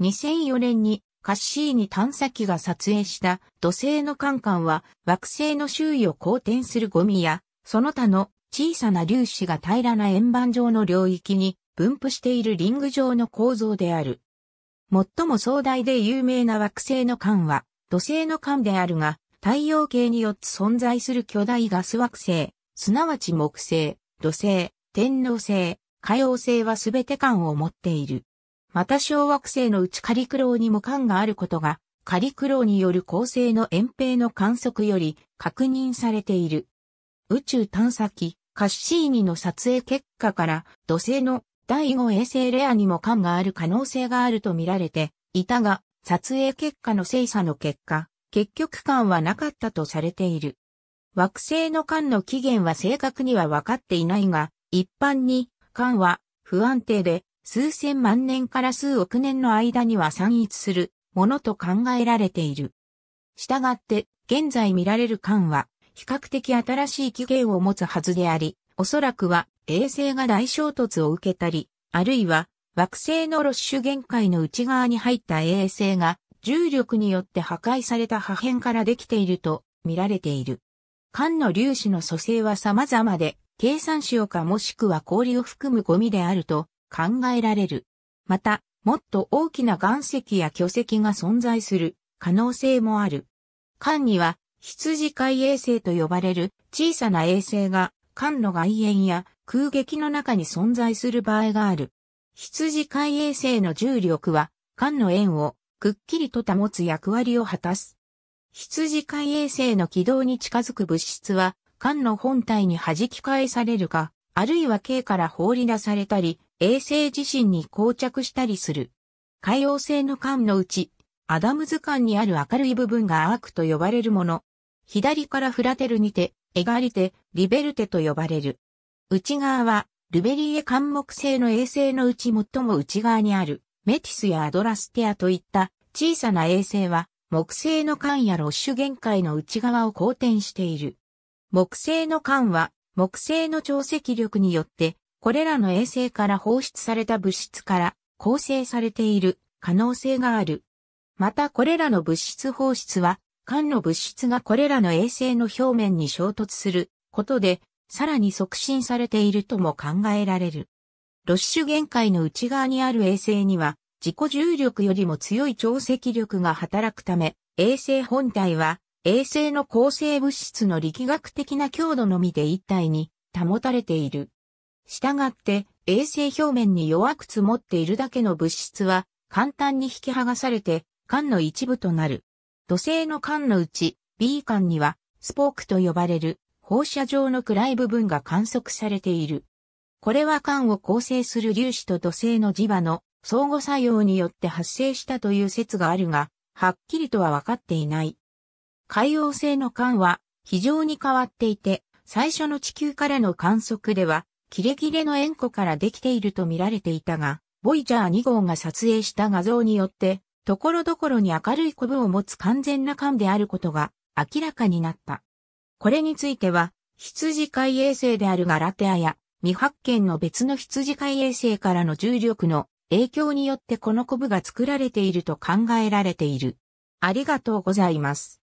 2004年にカッシーニ探査機が撮影した土星のカンカンは惑星の周囲を公転するゴミやその他の小さな粒子が平らな円盤状の領域に分布しているリング状の構造である。最も壮大で有名な惑星の間は土星の間であるが太陽系によって存在する巨大ガス惑星、すなわち木星、土星、天王星、海王星はすべて感を持っている。また小惑星のうちカリクローにも感があることが、カリクローによる恒星の遠平の観測より確認されている。宇宙探査機、カッシーニの撮影結果から土星の第5衛星レアにも感がある可能性があると見られていたが、撮影結果の精査の結果、結局感はなかったとされている。惑星の感の起源は正確には分かっていないが、一般に感は不安定で数千万年から数億年の間には散逸するものと考えられている。したがって、現在見られる間は、比較的新しい機源を持つはずであり、おそらくは衛星が大衝突を受けたり、あるいは惑星のロッシュ限界の内側に入った衛星が重力によって破壊された破片からできていると見られている。菅の粒子の組成は様々で、計算しようかもしくは氷を含むゴミであると考えられる。また、もっと大きな岩石や巨石が存在する可能性もある。艦には羊海衛星と呼ばれる小さな衛星が艦の外縁や空撃の中に存在する場合がある。羊海衛星の重力は艦の縁をくっきりと保つ役割を果たす。羊海衛星の軌道に近づく物質は艦の本体に弾き返されるか、あるいは径から放り出されたり、衛星自身に膠着したりする。海洋星の間のうち、アダムズ間にある明るい部分がアークと呼ばれるもの。左からフラテルにて、エガリテ、リベルテと呼ばれる。内側は、ルベリエ間木星の衛星のうち最も内側にある、メティスやアドラステアといった小さな衛星は、木星の間やロッシュ限界の内側を公転している。木星の間は、木星の調積力によってこれらの衛星から放出された物質から構成されている可能性がある。またこれらの物質放出は、間の物質がこれらの衛星の表面に衝突することで、さらに促進されているとも考えられる。ロッシュ限界の内側にある衛星には、自己重力よりも強い潮汐力が働くため、衛星本体は、衛星の構成物質の力学的な強度のみで一体に保たれている。従って衛星表面に弱く積もっているだけの物質は簡単に引き剥がされて缶の一部となる。土星の管のうち B 管にはスポークと呼ばれる放射状の暗い部分が観測されている。これは管を構成する粒子と土星の磁場の相互作用によって発生したという説があるが、はっきりとは分かっていない。海洋星の間は非常に変わっていて、最初の地球からの観測ではキレキレの円湖からできていると見られていたが、ボイジャー2号が撮影した画像によって、ところどころに明るいコブを持つ完全な艦であることが明らかになった。これについては、羊飼い衛星であるガラテアや未発見の別の羊飼い衛星からの重力の影響によってこのコブが作られていると考えられている。ありがとうございます。